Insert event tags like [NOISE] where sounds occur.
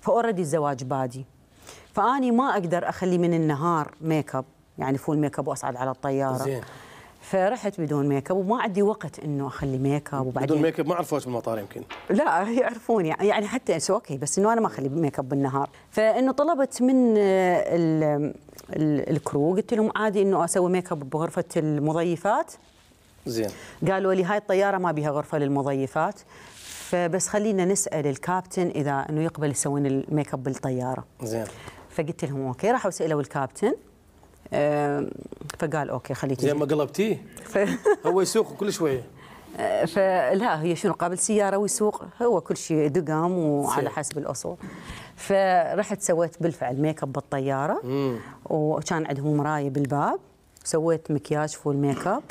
فاوريدي الزواج بادي فاني ما اقدر اخلي من النهار ميك اب يعني فول ميك اب واصعد على الطياره زين فرحت بدون ميك اب وما عندي وقت انه اخلي ميك اب وبعدين بدون ميك اب ما عرفوش بالمطار يمكن لا يعرفون يعني حتى اوكي بس انه انا ما اخلي ميك اب بالنهار فانه طلبت من الـ الـ الكرو قلت لهم عادي انه اسوي ميك اب بغرفه المضيفات زين قالوا لي هاي الطياره ما بيها غرفه للمضيفات فبس خلينا نسال الكابتن اذا انه يقبل يسوون الميك اب بالطياره زين فقلت لهم اوكي راحوا سالوا الكابتن فقال اوكي خليك زين ما قلبتيه ف... [LAUGHS] هو يسوق كل شويه فلا هي شنو قابل سياره ويسوق هو كل شيء دقم وعلى حسب الاصول فرحت سويت بالفعل ميك اب بالطياره مم. وكان عندهم مرايه بالباب سويت مكياج فول ميك اب